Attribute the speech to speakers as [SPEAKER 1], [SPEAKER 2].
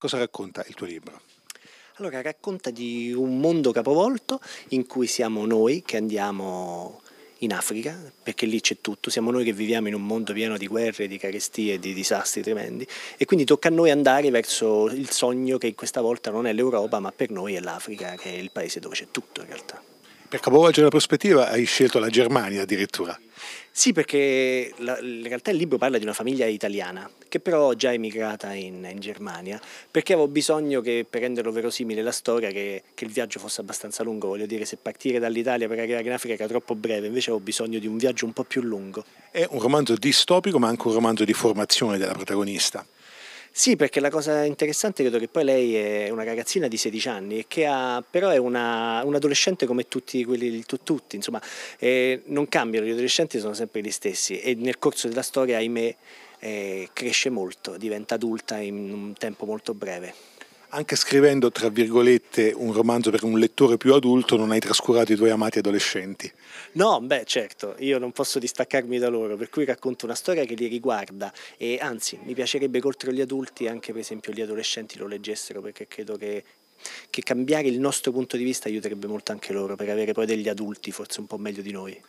[SPEAKER 1] Cosa racconta il tuo libro? Allora, racconta di un mondo capovolto in cui siamo noi che andiamo in Africa, perché lì c'è tutto, siamo noi che viviamo in un mondo pieno di guerre, di carestie, di disastri tremendi e quindi tocca a noi andare verso il sogno che questa volta non è l'Europa, ma per noi è l'Africa, che è il paese dove c'è tutto in realtà.
[SPEAKER 2] Per capovolgere la prospettiva hai scelto la Germania addirittura. Sì, perché
[SPEAKER 1] la, in realtà il libro parla di una famiglia italiana che però già emigrata in, in Germania, perché avevo bisogno che, per renderlo verosimile la storia, che, che, il viaggio fosse abbastanza lungo, voglio dire se partire dall'Italia per arrivare in Africa era troppo breve, invece avevo bisogno di un viaggio un po' più lungo. È un
[SPEAKER 2] romanzo distopico ma anche un romanzo di formazione della protagonista.
[SPEAKER 1] Sì, perché la cosa interessante credo che poi lei è una ragazzina di 16 anni e che ha, però è una, un adolescente come tutti quelli, tu, tutti, insomma, eh, non cambiano, gli adolescenti sono sempre gli stessi e nel corso della storia, ahimè, eh, cresce molto, diventa adulta in un tempo molto
[SPEAKER 2] breve. Anche scrivendo, tra virgolette, un romanzo per un lettore più adulto, non hai trascurato i tuoi amati adolescenti.
[SPEAKER 1] No, beh, certo, io non posso distaccarmi da loro, per cui racconto una storia che li riguarda e anzi, mi piacerebbe che oltre agli adulti anche per esempio gli adolescenti lo leggessero perché credo che che cambiare il nostro punto di vista aiuterebbe molto anche loro per avere poi degli adulti forse un po' meglio di noi.